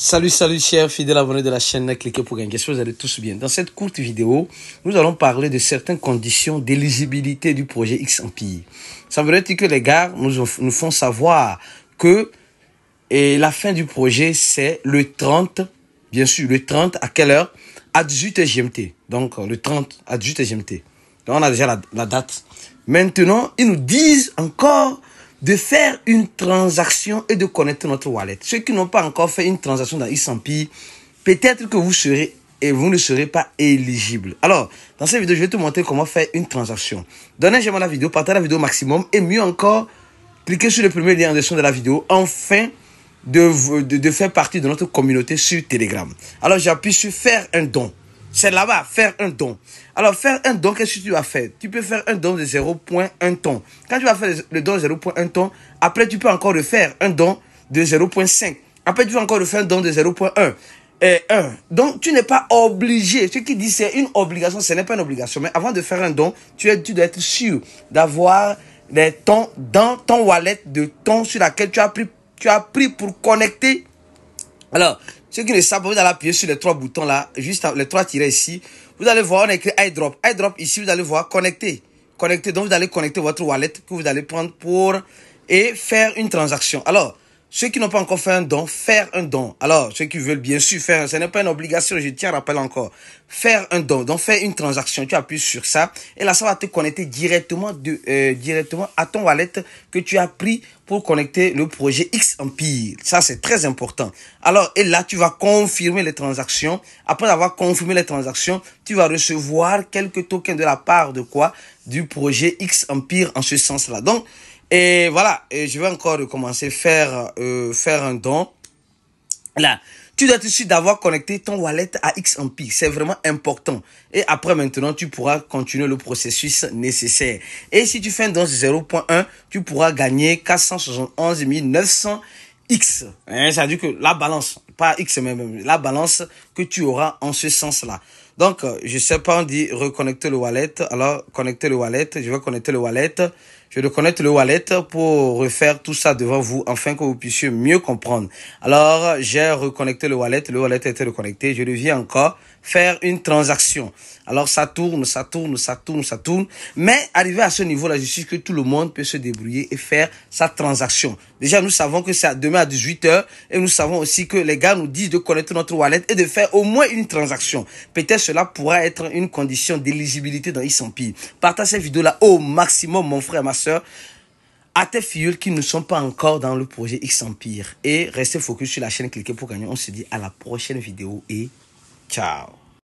Salut, salut, chers fidèles abonnés de la chaîne. Cliquez pour gagner. J'espère que vous allez tous bien. Dans cette courte vidéo, nous allons parler de certaines conditions d'éligibilité du projet X Empire. Ça veut dire que les gars nous, nous font savoir que et la fin du projet, c'est le 30, bien sûr, le 30 à quelle heure À 18 GMT. Donc, le 30 à 18 GMT. Donc, on a déjà la date. Maintenant, ils nous disent encore de faire une transaction et de connaître notre wallet. Ceux qui n'ont pas encore fait une transaction dans iSampi, peut-être que vous serez et vous ne serez pas éligible. Alors, dans cette vidéo, je vais te montrer comment faire une transaction. Donnez j'aime à la vidéo, partagez la vidéo au maximum et mieux encore, cliquez sur le premier lien en dessous de la vidéo enfin de, de faire partie de notre communauté sur Telegram. Alors, j'appuie sur faire un don. C'est là-bas, faire un don. Alors, faire un don, qu'est-ce que tu vas faire Tu peux faire un don de 0.1 ton. Quand tu vas faire le don de 0.1 ton, après, tu peux encore refaire un don de 0.5. Après, tu peux encore refaire un don de 0.1. Et 1. Donc, tu n'es pas obligé. Ce qui dit, c'est une obligation. Ce n'est pas une obligation. Mais avant de faire un don, tu, es, tu dois être sûr d'avoir les tons dans ton wallet de tons sur laquelle tu as pris, tu as pris pour connecter. Alors, ce qui ne savent, vous allez appuyer sur les trois boutons là, juste les trois tirés ici. Vous allez voir, on écrit iDrop. iDrop ici, vous allez voir connecter. Connecter, donc vous allez connecter votre wallet que vous allez prendre pour et faire une transaction. Alors, ceux qui n'ont pas encore fait un don, faire un don. Alors, ceux qui veulent bien sûr faire, ce n'est pas une obligation, je tiens à rappeler encore. Faire un don, donc faire une transaction, tu appuies sur ça et là ça va te connecter directement de, euh, directement à ton wallet que tu as pris pour connecter le projet X Empire. Ça c'est très important. Alors, et là tu vas confirmer les transactions. Après avoir confirmé les transactions, tu vas recevoir quelques tokens de la part de quoi Du projet X Empire en ce sens-là. Donc, et voilà, et je vais encore recommencer, faire, euh, faire un don. Là, tu dois tout de suite d'avoir connecté ton wallet à X C'est vraiment important. Et après maintenant, tu pourras continuer le processus nécessaire. Et si tu fais un don 0.1, tu pourras gagner 471 900 X. cest hein, ça veut dire que la balance, pas X mais la balance que tu auras en ce sens-là. Donc, je sais pas, on dit reconnecter le wallet. Alors, connecter le wallet, je vais connecter le wallet. Je vais reconnecter le wallet pour refaire tout ça devant vous afin que vous puissiez mieux comprendre. Alors, j'ai reconnecté le wallet, le wallet a été reconnecté. Je deviens encore faire une transaction. Alors, ça tourne, ça tourne, ça tourne, ça tourne. Mais arrivé à ce niveau-là, je suis que tout le monde peut se débrouiller et faire sa transaction. Déjà, nous savons que c'est demain à 18h et nous savons aussi que les gars nous disent de connecter notre wallet et de faire au moins une transaction. Peut-être cela pourra être une condition d'éligibilité dans X-Empire. Partage cette vidéo-là au maximum, mon frère, ma soeur, à tes filles qui ne sont pas encore dans le projet X Empire. Et restez focus sur la chaîne, cliquez pour gagner. On se dit à la prochaine vidéo et ciao